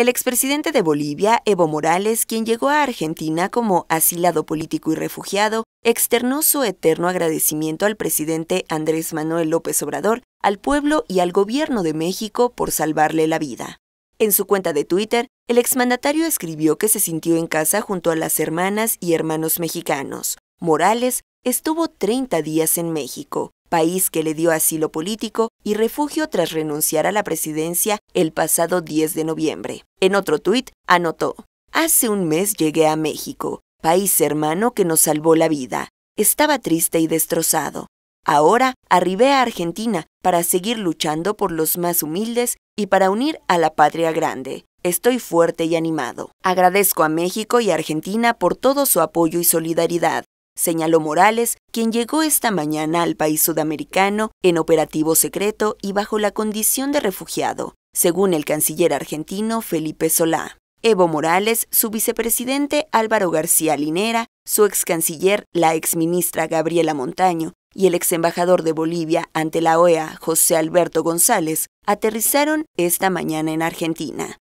El expresidente de Bolivia, Evo Morales, quien llegó a Argentina como asilado político y refugiado, externó su eterno agradecimiento al presidente Andrés Manuel López Obrador, al pueblo y al gobierno de México por salvarle la vida. En su cuenta de Twitter, el exmandatario escribió que se sintió en casa junto a las hermanas y hermanos mexicanos. Morales estuvo 30 días en México, país que le dio asilo político y refugio tras renunciar a la presidencia el pasado 10 de noviembre. En otro tuit, anotó, Hace un mes llegué a México, país hermano que nos salvó la vida. Estaba triste y destrozado. Ahora arribé a Argentina para seguir luchando por los más humildes y para unir a la patria grande. Estoy fuerte y animado. Agradezco a México y Argentina por todo su apoyo y solidaridad, señaló Morales, quien llegó esta mañana al país sudamericano en operativo secreto y bajo la condición de refugiado, según el canciller argentino Felipe Solá. Evo Morales, su vicepresidente Álvaro García Linera, su ex canciller, la ex ministra Gabriela Montaño y el ex embajador de Bolivia ante la OEA José Alberto González aterrizaron esta mañana en Argentina.